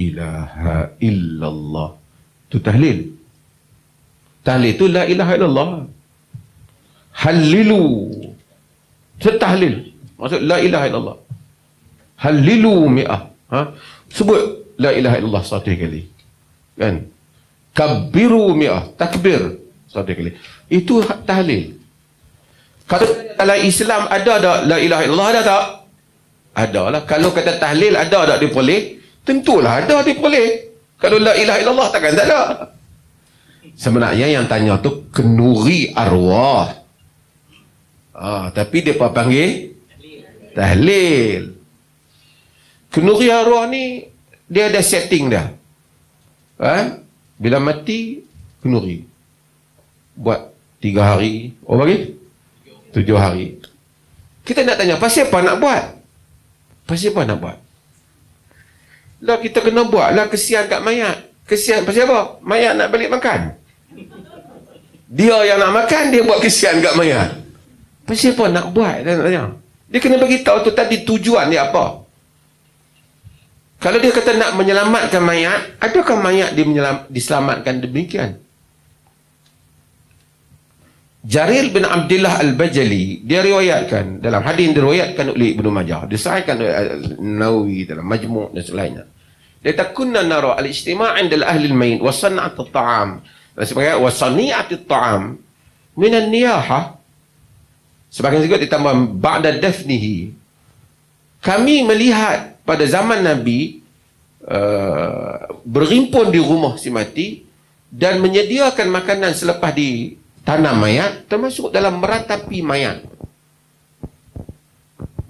ilaha illallah. tu tahlil. Tahlil itu la ilaha illallah. Halilu. tu Setahlil. Maksud la ilaha illallah. Halilu mi'ah. Ha? Sebut la ilaha illallah satu kali. Kan? Kabiru mi'ah. Takbir. Satu kali. Itu ha- tahlil. Kalau dalam Islam ada tak la ilaha illallah ada tak? Ada lah. Kalau kata tahlil ada tak dia boleh? Tentulah ada dia boleh. Kalau la ilaha illallah takkan tak ada. Sebenarnya yang tanya tu kenuri arwah. Ah, tapi dia panggil tahlil. Kenuri arwah ni dia ada setting dah. Ha? Bila mati kenuri. Buat tiga hari. Oh bagi? Tujuh hari. Kita nak tanya, pasal apa nak buat? Pasal apa nak buat? lah kita kena buat lah kesian kat mayat kesian pasal apa? mayat nak balik makan dia yang nak makan dia buat kesian kat mayat pasal apa nak buat dia nak dia kena bagi tahu tu tadi tujuan dia apa kalau dia kata nak menyelamatkan mayat adakah mayat dia menyelam, diselamatkan demikian Jarir bin Abdullah Al-Bajali dia riwayatkan dalam hadis diriwayatkan oleh Ibnu Majah disahkan oleh Nawawi dalam Majmu' dan selainnya. Dia tak kunna nara al-ijtima' inda ahli al-mayn wa san'at at-ta'am. Sebagai wa san'at at-ta'am min an-niyaha. Sebagai juga ditambah ba'da dafnihi. Kami melihat pada zaman Nabi uh, berhimpun di rumah si mati dan menyediakan makanan selepas di tanam mayat termasuk dalam meratapi mayat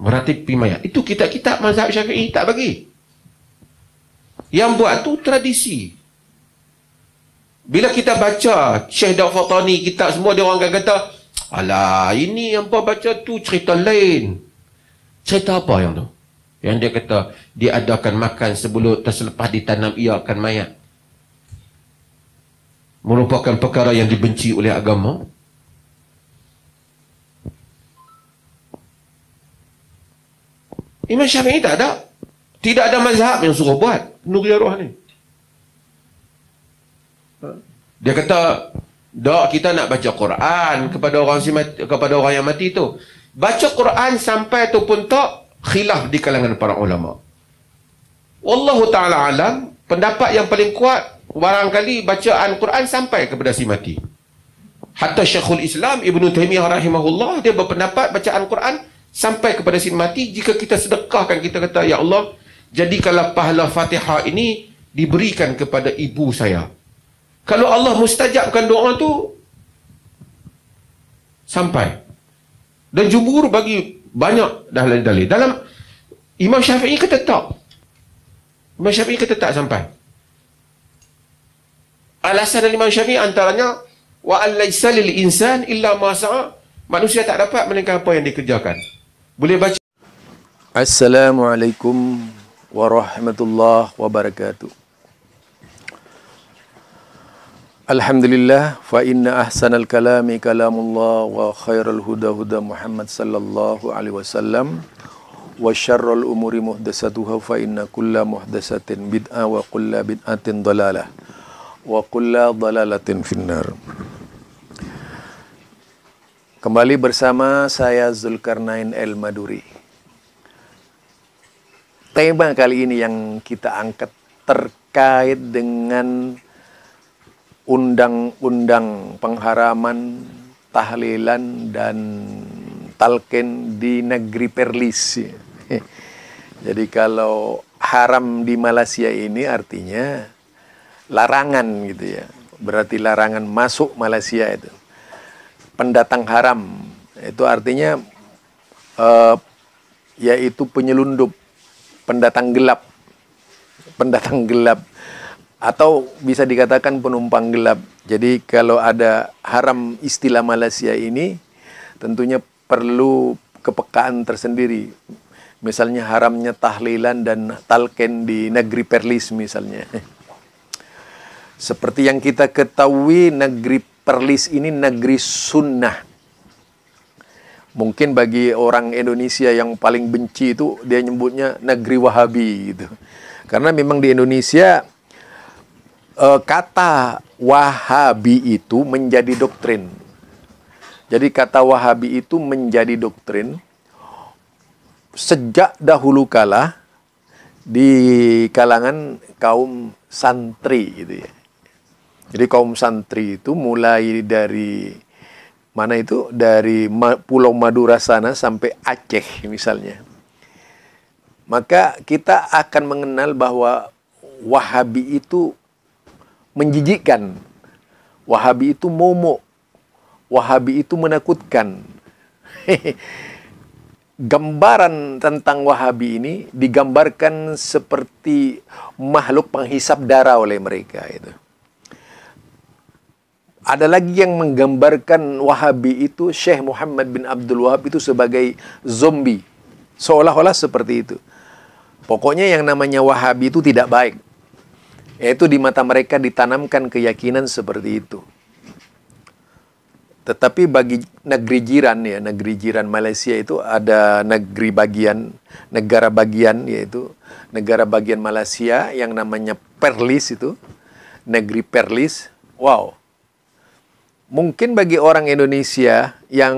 meratapi mayat itu kitab-kitab mazhab syafi'i tak bagi yang buat tu tradisi bila kita baca Syekh Daud Fatani kitab semua dia orang akan kata alah ini yang apa baca tu cerita lain cerita apa yang tu yang dia kata dia adakan makan sebelum terselepas ditanam ia akan mayat merupakan perkara yang dibenci oleh agama Imam Syafi'i tak ada tidak ada mazhab yang suruh buat nuri roh ni dia kata dak kita nak baca Quran kepada orang si mati, kepada orang yang mati tu baca Quran sampai tu pun tak khilaf di kalangan para ulama Wallahu ta'ala alam pendapat yang paling kuat barangkali bacaan Quran sampai kepada si mati. Hatta Syekhul Islam Ibnu Taimiyah rahimahullah dia berpendapat bacaan Quran sampai kepada si mati jika kita sedekahkan kita kata ya Allah jadikanlah pahala Fatihah ini diberikan kepada ibu saya. Kalau Allah mustajabkan doa tu sampai dan jumhur bagi banyak dalil-dalil. Dalam Imam Syafi'i kata tak. Imam Syafi'i kata tak sampai. Alasan Imam Syafi'i antaranya wa alaysa lil insan illa ma sa'a. Manusia tak dapat melainkan apa yang dikerjakan. Boleh baca Assalamualaikum warahmatullahi wabarakatuh. Alhamdulillah fa inna ahsanal kalami kalamullah wa khairal huda huda Muhammad sallallahu alaihi wasallam wa syarrul umuri muhdatsatuha fa inna kulla muhdatsatin bid'ah wa kulla bid'atin dalalah. wa kulla dalalatin finnar. Kembali bersama saya Zulkarnain El Maduri. Tema kali ini yang kita angkat terkait dengan undang-undang pengharaman, tahlilan, dan talken di negeri Perlis. Jadi kalau haram di Malaysia ini artinya larangan gitu ya. Berarti larangan masuk Malaysia itu. Pendatang haram itu artinya uh, yaitu penyelundup, pendatang gelap. Pendatang gelap atau bisa dikatakan penumpang gelap. Jadi kalau ada haram istilah Malaysia ini tentunya perlu kepekaan tersendiri. Misalnya haramnya tahlilan dan talken di negeri Perlis misalnya. Seperti yang kita ketahui negeri Perlis ini negeri sunnah. Mungkin bagi orang Indonesia yang paling benci itu dia nyebutnya negeri Wahabi gitu. Karena memang di Indonesia eh, kata Wahabi itu menjadi doktrin. Jadi kata Wahabi itu menjadi doktrin sejak dahulu kala di kalangan kaum santri gitu ya. Jadi kaum santri itu mulai dari mana itu dari Pulau Madura sana sampai Aceh misalnya. Maka kita akan mengenal bahwa Wahabi itu menjijikkan. Wahabi itu momok. Wahabi itu menakutkan. Gambaran tentang Wahabi ini digambarkan seperti makhluk penghisap darah oleh mereka itu. Ada lagi yang menggambarkan Wahabi itu Syekh Muhammad bin Abdul Wahab itu sebagai zombie. Seolah-olah seperti itu. Pokoknya yang namanya Wahabi itu tidak baik. Yaitu di mata mereka ditanamkan keyakinan seperti itu. Tetapi bagi negeri jiran ya, negeri jiran Malaysia itu ada negeri bagian, negara bagian yaitu negara bagian Malaysia yang namanya Perlis itu, negeri Perlis. Wow, mungkin bagi orang Indonesia yang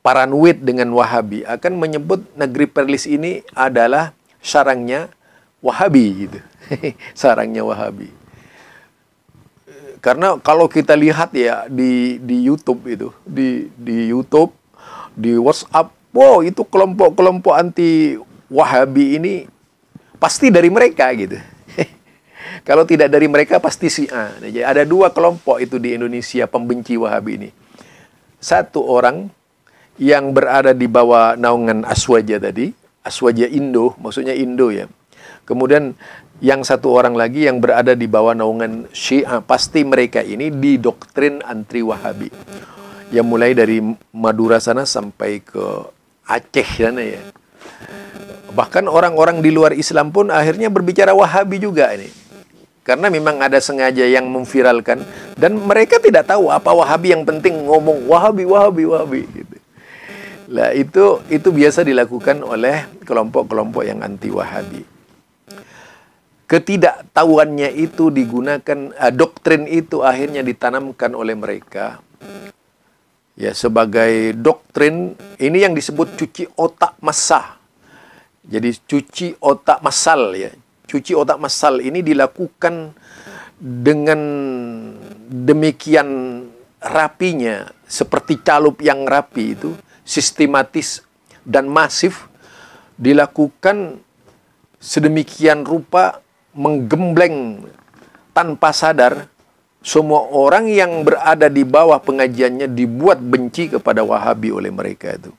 paranoid dengan Wahabi akan menyebut negeri Perlis ini adalah sarangnya Wahabi gitu. sarangnya Wahabi. Karena kalau kita lihat ya di di YouTube itu, di di YouTube, di WhatsApp, wow itu kelompok-kelompok anti Wahabi ini pasti dari mereka gitu. Kalau tidak dari mereka pasti si A. Jadi ada dua kelompok itu di Indonesia pembenci Wahabi ini. Satu orang yang berada di bawah naungan Aswaja tadi, Aswaja Indo, maksudnya Indo ya. Kemudian yang satu orang lagi yang berada di bawah naungan Syiah, pasti mereka ini di doktrin antri Wahabi. Yang mulai dari Madura sana sampai ke Aceh sana ya. Bahkan orang-orang di luar Islam pun akhirnya berbicara Wahabi juga ini karena memang ada sengaja yang memviralkan dan mereka tidak tahu apa Wahabi yang penting ngomong Wahabi Wahabi Wahabi gitu. Lah itu itu biasa dilakukan oleh kelompok-kelompok yang anti Wahabi. Ketidaktahuannya itu digunakan uh, doktrin itu akhirnya ditanamkan oleh mereka ya sebagai doktrin ini yang disebut cuci otak massa. Jadi cuci otak masal ya, cuci otak masal ini dilakukan dengan demikian rapinya seperti calup yang rapi itu sistematis dan masif dilakukan sedemikian rupa menggembleng tanpa sadar semua orang yang berada di bawah pengajiannya dibuat benci kepada Wahabi oleh mereka itu.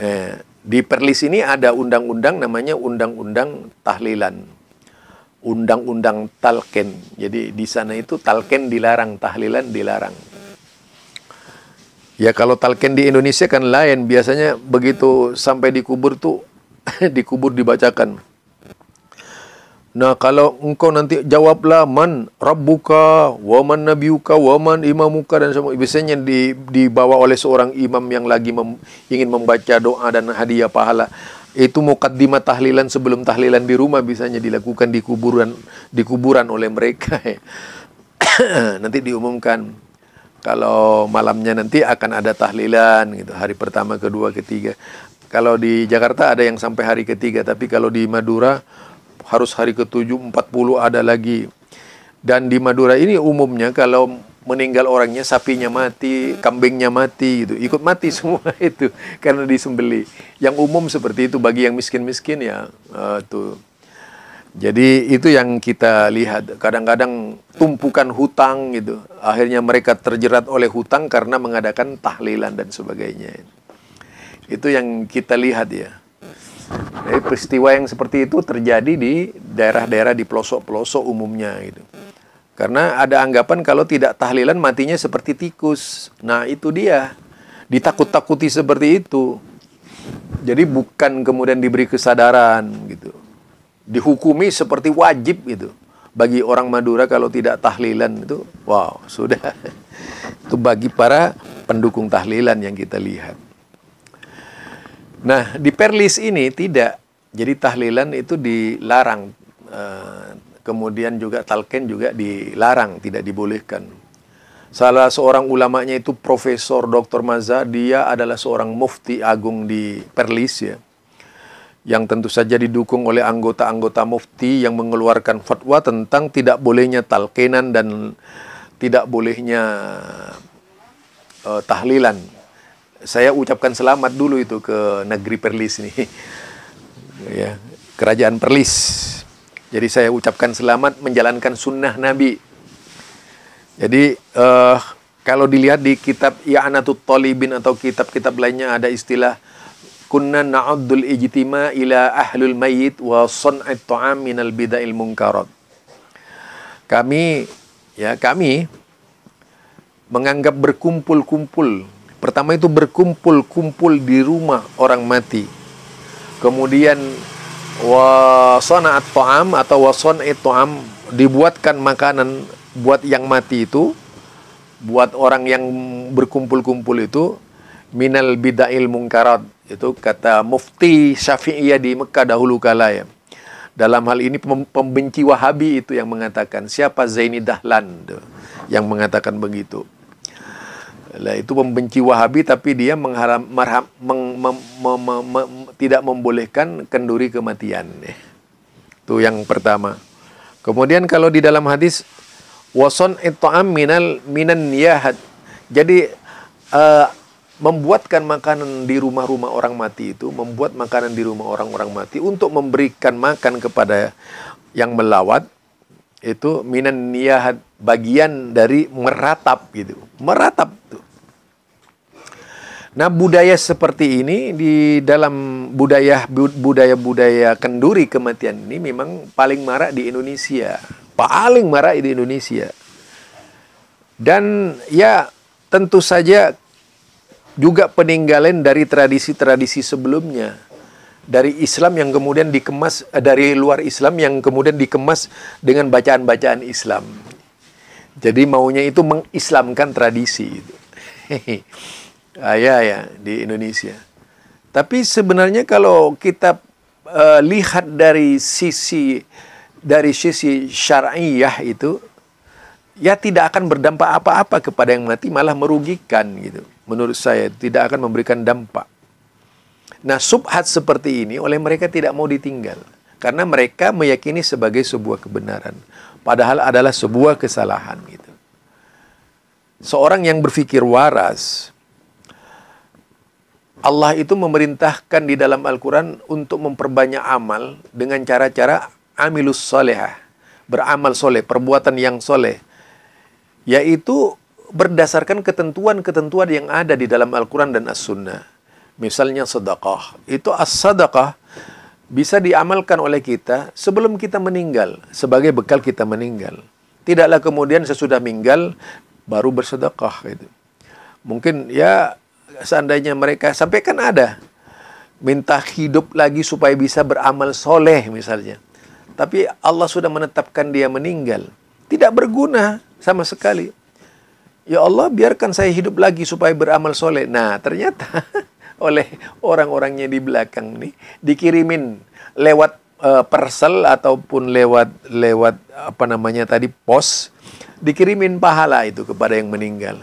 Nah, di Perlis ini ada undang-undang namanya Undang-Undang Tahlilan. Undang-Undang Talken. Jadi di sana itu talken dilarang, tahlilan dilarang. Ya kalau talken di Indonesia kan lain, biasanya begitu sampai dikubur tuh dikubur dibacakan. Nah, kalau engkau nanti jawablah man rabbuka, wa man nabiyuka, wa man imamuka dan semua biasanya di, dibawa oleh seorang imam yang lagi mem, ingin membaca doa dan hadiah pahala. Itu mukadimah tahlilan sebelum tahlilan di rumah biasanya dilakukan di kuburan di kuburan oleh mereka. nanti diumumkan kalau malamnya nanti akan ada tahlilan gitu hari pertama, kedua, ketiga. Kalau di Jakarta ada yang sampai hari ketiga, tapi kalau di Madura harus hari ke-7 40 ada lagi. Dan di Madura ini umumnya kalau meninggal orangnya sapinya mati, kambingnya mati gitu. Ikut mati semua itu karena disembeli. Yang umum seperti itu bagi yang miskin-miskin ya uh, tuh. Jadi itu yang kita lihat kadang-kadang tumpukan hutang gitu. Akhirnya mereka terjerat oleh hutang karena mengadakan tahlilan dan sebagainya. Itu yang kita lihat ya. Jadi eh, peristiwa yang seperti itu terjadi di daerah-daerah di pelosok-pelosok umumnya gitu. Karena ada anggapan kalau tidak tahlilan matinya seperti tikus. Nah, itu dia. Ditakut-takuti seperti itu. Jadi bukan kemudian diberi kesadaran gitu. Dihukumi seperti wajib gitu. Bagi orang Madura kalau tidak tahlilan itu wow, sudah. Itu bagi para pendukung tahlilan yang kita lihat. Nah, di perlis ini tidak. Jadi tahlilan itu dilarang. Eh, kemudian juga talken juga dilarang, tidak dibolehkan. Salah seorang ulamanya itu Profesor Dr. Maza, dia adalah seorang mufti agung di Perlis ya. Yang tentu saja didukung oleh anggota-anggota mufti yang mengeluarkan fatwa tentang tidak bolehnya talkenan dan tidak bolehnya uh, tahlilan saya ucapkan selamat dulu itu ke negeri Perlis ini. ya, kerajaan Perlis. Jadi saya ucapkan selamat menjalankan sunnah Nabi. Jadi uh, kalau dilihat di kitab I'anatut Talibin atau kitab-kitab lainnya ada istilah kunna na'uddul ijtima ila ahlul mayyit wa sun'at ta'am minal bida'il munkarat. Kami ya kami menganggap berkumpul-kumpul Pertama itu berkumpul-kumpul di rumah orang mati. Kemudian wasanaat to'am atau wasanaat to'am dibuatkan makanan buat yang mati itu buat orang yang berkumpul-kumpul itu minal bidail mungkarat itu kata mufti Syafi'iyah di Mekah dahulu kala ya. Dalam hal ini pembenci Wahabi itu yang mengatakan siapa Zaini Dahlan yang mengatakan begitu lah itu pembenci Wahabi tapi dia mengharam, marham, meng, mem, mem, mem, mem, tidak membolehkan kenduri kematian. Eh. Itu yang pertama. Kemudian kalau di dalam hadis wason itu minal minan yahad Jadi uh, membuatkan makanan di rumah-rumah orang mati itu membuat makanan di rumah orang-orang mati untuk memberikan makan kepada yang melawat itu minan niyahat bagian dari meratap gitu meratap tuh Nah, budaya seperti ini di dalam budaya budaya-budaya kenduri kematian ini memang paling marak di Indonesia. Paling marak di Indonesia. Dan ya tentu saja juga peninggalan dari tradisi-tradisi sebelumnya dari Islam yang kemudian dikemas eh, dari luar Islam yang kemudian dikemas dengan bacaan-bacaan Islam. Jadi maunya itu mengislamkan tradisi itu. Ayah ya, ya di Indonesia. Tapi sebenarnya kalau kita uh, lihat dari sisi dari sisi syariah itu ya tidak akan berdampak apa-apa kepada yang mati malah merugikan gitu menurut saya tidak akan memberikan dampak nah subhat seperti ini oleh mereka tidak mau ditinggal karena mereka meyakini sebagai sebuah kebenaran padahal adalah sebuah kesalahan gitu seorang yang berpikir waras Allah itu memerintahkan di dalam Al-Quran untuk memperbanyak amal dengan cara-cara amilus solehah. Beramal soleh, perbuatan yang soleh. Yaitu berdasarkan ketentuan-ketentuan yang ada di dalam Al-Quran dan As-Sunnah. Misalnya sedekah. Itu as-sedekah bisa diamalkan oleh kita sebelum kita meninggal. Sebagai bekal kita meninggal. Tidaklah kemudian sesudah meninggal baru bersedekah. Gitu. Mungkin ya seandainya mereka sampai kan ada minta hidup lagi supaya bisa beramal soleh misalnya. Tapi Allah sudah menetapkan dia meninggal. Tidak berguna sama sekali. Ya Allah biarkan saya hidup lagi supaya beramal soleh. Nah ternyata oleh orang-orangnya di belakang nih dikirimin lewat uh, eh, persel ataupun lewat lewat apa namanya tadi pos dikirimin pahala itu kepada yang meninggal.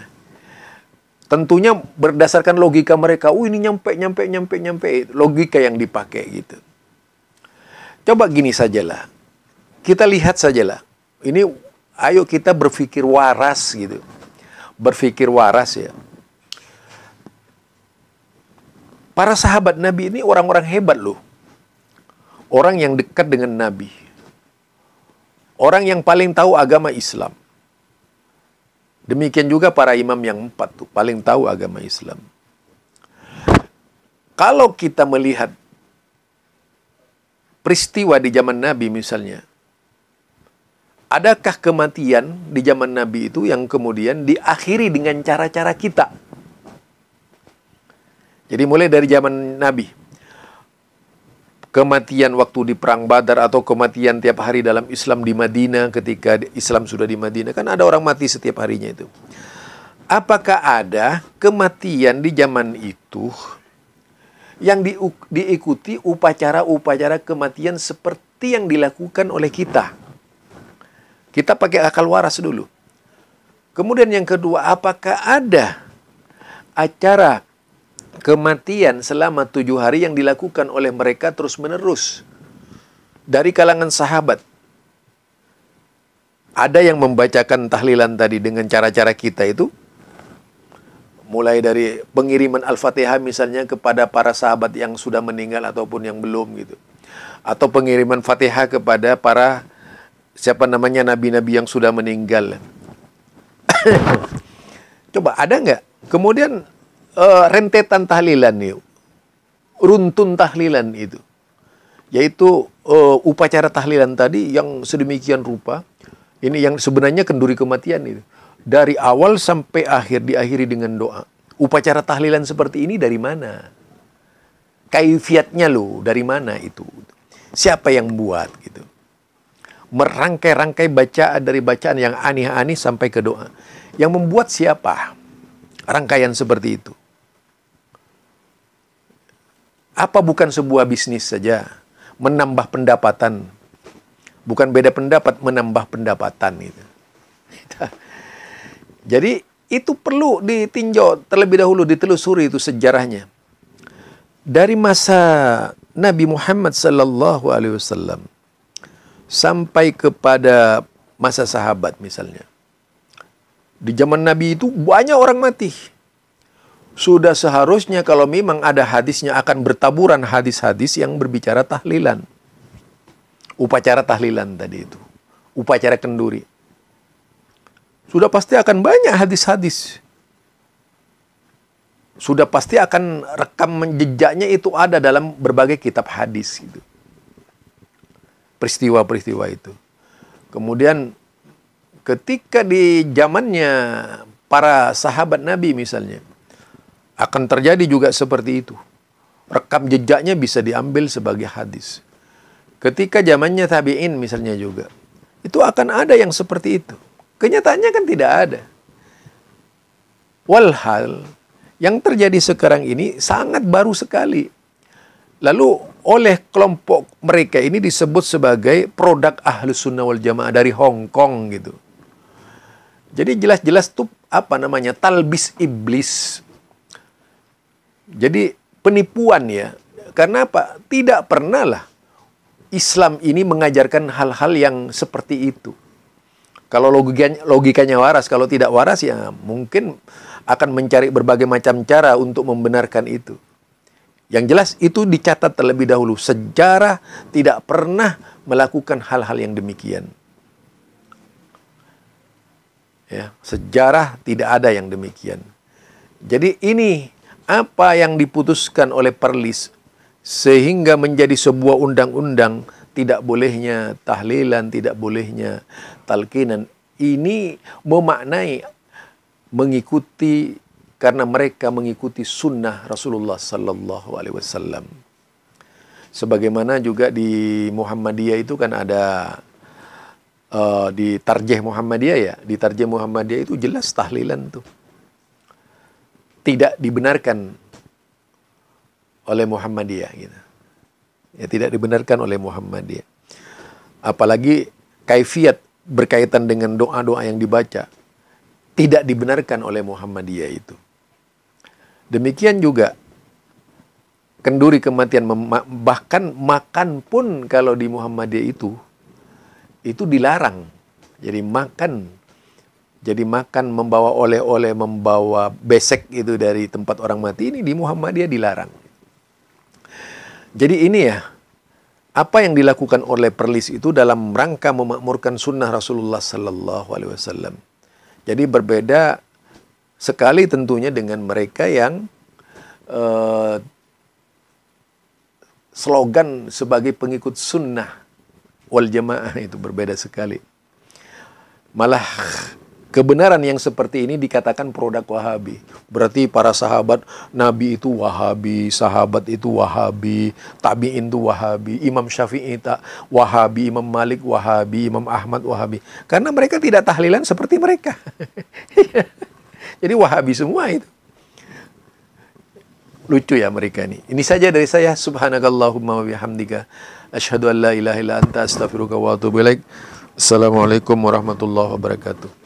Tentunya berdasarkan logika mereka, oh ini nyampe, nyampe, nyampe, nyampe, logika yang dipakai gitu. Coba gini sajalah, kita lihat sajalah, ini ayo kita berpikir waras gitu. Berpikir waras ya. Para sahabat Nabi ini orang-orang hebat loh. Orang yang dekat dengan Nabi. Orang yang paling tahu agama Islam. Demikian juga para imam yang empat tuh paling tahu agama Islam. Kalau kita melihat peristiwa di zaman Nabi misalnya, adakah kematian di zaman Nabi itu yang kemudian diakhiri dengan cara-cara kita? Jadi mulai dari zaman Nabi, kematian waktu di perang Badar atau kematian tiap hari dalam Islam di Madinah ketika Islam sudah di Madinah kan ada orang mati setiap harinya itu. Apakah ada kematian di zaman itu yang di, diikuti upacara-upacara kematian seperti yang dilakukan oleh kita? Kita pakai akal waras dulu. Kemudian yang kedua, apakah ada acara kematian selama tujuh hari yang dilakukan oleh mereka terus-menerus dari kalangan sahabat. Ada yang membacakan tahlilan tadi dengan cara-cara kita itu, mulai dari pengiriman Al-Fatihah misalnya kepada para sahabat yang sudah meninggal ataupun yang belum gitu. Atau pengiriman Fatihah kepada para siapa namanya nabi-nabi yang sudah meninggal. Coba ada nggak? Kemudian uh, rentetan tahlilan itu, runtun tahlilan itu, yaitu uh, upacara tahlilan tadi yang sedemikian rupa, ini yang sebenarnya kenduri kematian itu. Dari awal sampai akhir diakhiri dengan doa. Upacara tahlilan seperti ini dari mana? Kaifiatnya loh, dari mana itu? Siapa yang buat gitu? Merangkai-rangkai bacaan dari bacaan yang aneh-aneh sampai ke doa. Yang membuat siapa? Rangkaian seperti itu. Apa bukan sebuah bisnis saja? Menambah pendapatan. Bukan beda pendapat, menambah pendapatan. Gitu. Jadi itu perlu ditinjau terlebih dahulu, ditelusuri itu sejarahnya. Dari masa Nabi Muhammad sallallahu alaihi wasallam sampai kepada masa sahabat misalnya. Di zaman Nabi itu banyak orang mati sudah seharusnya kalau memang ada hadisnya akan bertaburan hadis-hadis yang berbicara tahlilan. Upacara tahlilan tadi itu. Upacara kenduri. Sudah pasti akan banyak hadis-hadis. Sudah pasti akan rekam jejaknya itu ada dalam berbagai kitab hadis gitu. Peristiwa-peristiwa itu. Kemudian ketika di zamannya para sahabat Nabi misalnya, akan terjadi juga seperti itu. Rekam jejaknya bisa diambil sebagai hadis. Ketika zamannya tabi'in misalnya juga, itu akan ada yang seperti itu. Kenyataannya kan tidak ada. Walhal, yang terjadi sekarang ini sangat baru sekali. Lalu oleh kelompok mereka ini disebut sebagai produk ahli sunnah wal jamaah dari Hong Kong gitu. Jadi jelas-jelas tuh apa namanya talbis iblis jadi penipuan ya. Karena apa? Tidak pernah lah Islam ini mengajarkan hal-hal yang seperti itu. Kalau logikanya, logikanya waras, kalau tidak waras ya mungkin akan mencari berbagai macam cara untuk membenarkan itu. Yang jelas itu dicatat terlebih dahulu. Sejarah tidak pernah melakukan hal-hal yang demikian. Ya, sejarah tidak ada yang demikian. Jadi ini apa yang diputuskan oleh Perlis sehingga menjadi sebuah undang-undang tidak bolehnya tahlilan, tidak bolehnya talkinan. Ini memaknai mengikuti karena mereka mengikuti sunnah Rasulullah Sallallahu Alaihi Wasallam. Sebagaimana juga di Muhammadiyah itu kan ada uh, di Tarjih Muhammadiyah ya, di Tarjih Muhammadiyah itu jelas tahlilan tuh tidak dibenarkan oleh Muhammadiyah gitu. Ya tidak dibenarkan oleh Muhammadiyah. Apalagi kaifiat berkaitan dengan doa-doa yang dibaca tidak dibenarkan oleh Muhammadiyah itu. Demikian juga kenduri kematian bahkan makan pun kalau di Muhammadiyah itu itu dilarang. Jadi makan jadi makan membawa oleh-oleh membawa besek itu dari tempat orang mati ini di Muhammadiyah dilarang jadi ini ya apa yang dilakukan oleh perlis itu dalam rangka memakmurkan sunnah Rasulullah Sallallahu Alaihi Wasallam jadi berbeda sekali tentunya dengan mereka yang uh, slogan sebagai pengikut sunnah wal jamaah itu berbeda sekali malah Kebenaran yang seperti ini dikatakan produk Wahabi. Berarti para sahabat Nabi itu Wahabi, sahabat itu Wahabi, tabi'in itu Wahabi, Imam Syafi'i tak Wahabi, Imam Malik Wahabi, Imam Ahmad Wahabi. Karena mereka tidak tahlilan seperti mereka. Jadi Wahabi semua itu. Lucu ya mereka ini. Ini saja dari saya. Subhanakallahumma wabihamdika. bihamdika. Asyhadu an la ilaha illa anta astaghfiruka wa atubu ilaik. Assalamualaikum warahmatullahi wabarakatuh.